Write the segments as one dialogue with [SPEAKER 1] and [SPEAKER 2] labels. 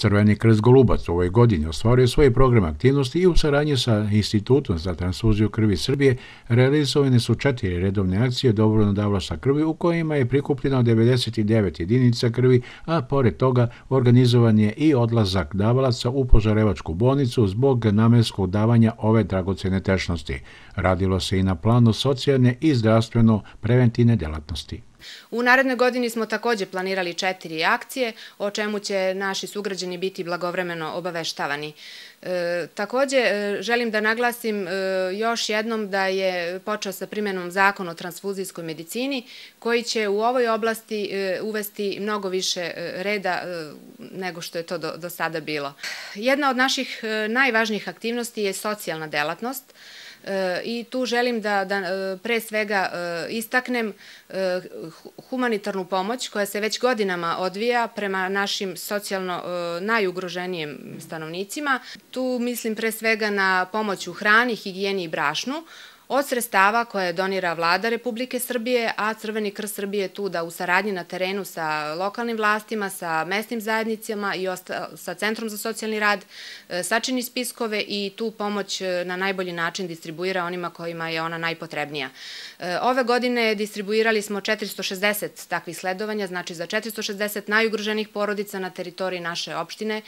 [SPEAKER 1] Crveni krst Golubac u ovoj godini ostvario svoj program aktivnosti i u saradnji sa Institutom za transfuziju krvi Srbije realizovane su četiri redovne akcije dobrovoljno davlašta krvi u kojima je prikupljeno 99 jedinica krvi, a pored toga organizovan je i odlazak davalaca u požarevačku bolnicu zbog namenskog davanja ove dragocene tešnosti. Radilo se i na planu socijalne i zdravstveno preventivne delatnosti.
[SPEAKER 2] U narednoj godini smo takođe planirali četiri akcije, o čemu će naši sugrađani biti blagovremeno obaveštavani. E, takođe, e, želim da naglasim e, još jednom da je počeo sa primjenom zakon o transfuzijskoj medicini, koji će u ovoj oblasti uvesti mnogo više reda nego što je to do, do sada bilo. Jedna od naših e, najvažnijih aktivnosti je socijalna delatnost e, i tu želim da, da e, pre svega istaknem humanitarnu pomoć koja se već godinama odvija prema našim socijalno najugroženijim stanovnicima. Tu mislim pre svega na pomoć u hrani, higijeni i brašnu, od sredstava koje donira vlada Republike Srbije, a Crveni krst Srbije je tu da u saradnji na terenu sa lokalnim vlastima, sa mesnim zajednicama i sa Centrom za socijalni rad e, sačini spiskove i tu pomoć e, na najbolji način distribuira onima kojima je ona najpotrebnija. E, ove godine distribuirali smo 460 takvih sledovanja, znači za 460 najugroženih porodica na teritoriji naše opštine.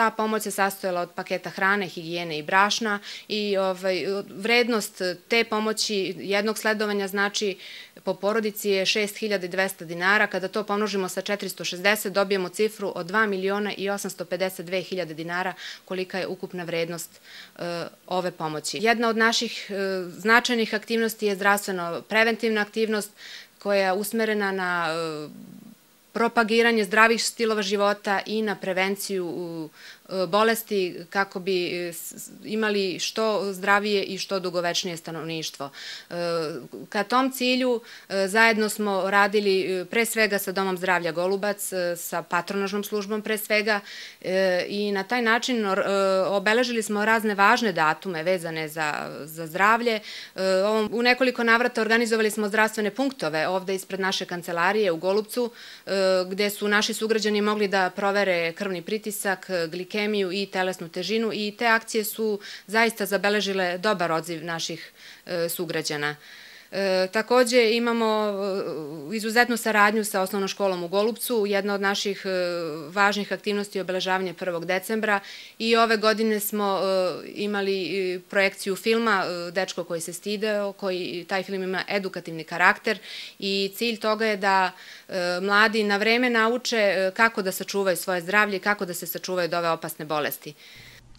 [SPEAKER 2] Ta pomoć se sastojala od paketa hrane, higijene i brašna i ovaj, vrednost te pomoći jednog sledovanja znači po porodici je 6200 dinara, kada to pomnožimo sa 460 dobijemo cifru od 2 miliona i 852 hiljade dinara kolika je ukupna vrednost e, ove pomoći. Jedna od naših e, značajnih aktivnosti je zdravstveno preventivna aktivnost koja je usmerena na e, propagiranje zdravih stilova života i na prevenciju E, bolesti kako bi e, imali što zdravije i što dugovečnije stanovništvo. E, ka tom cilju zajedno smo radili pre svega sa Domom zdravlja Golubac, sa patronažnom službom pre svega i na taj način obeležili smo razne važne datume vezane za, za zdravlje. U nekoliko navrata organizovali smo zdravstvene punktove ovde ispred naše kancelarije u Golubcu gde su naši sugrađani mogli da provere krvni pritisak, glikemiju, hemiju i telesnu težinu i te akcije su zaista zabeležile dobar odziv naših e, sugrađana. E, takođe imamo e, izuzetnu saradnju sa osnovnom školom u Golubcu. Jedna od naših e, važnih aktivnosti je obeležavanje 1. decembra i ove godine smo e, imali projekciju filma Dečko koji se stideo, koji taj film ima edukativni karakter i cilj toga je da mladi na vreme nauče kako da sačuvaju svoje zdravlje i kako da se sačuvaju od ove opasne bolesti.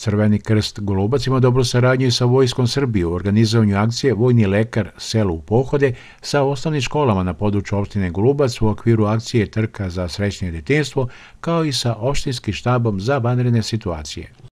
[SPEAKER 1] Crveni krst Golubac ima dobru saradnju sa Vojskom Srbije u organizovanju akcije Vojni lekar selu u pohode sa osnovnim školama na području opštine Golubac u okviru akcije Trka za srećnje detinstvo kao i sa opštinskim štabom za vanredne situacije.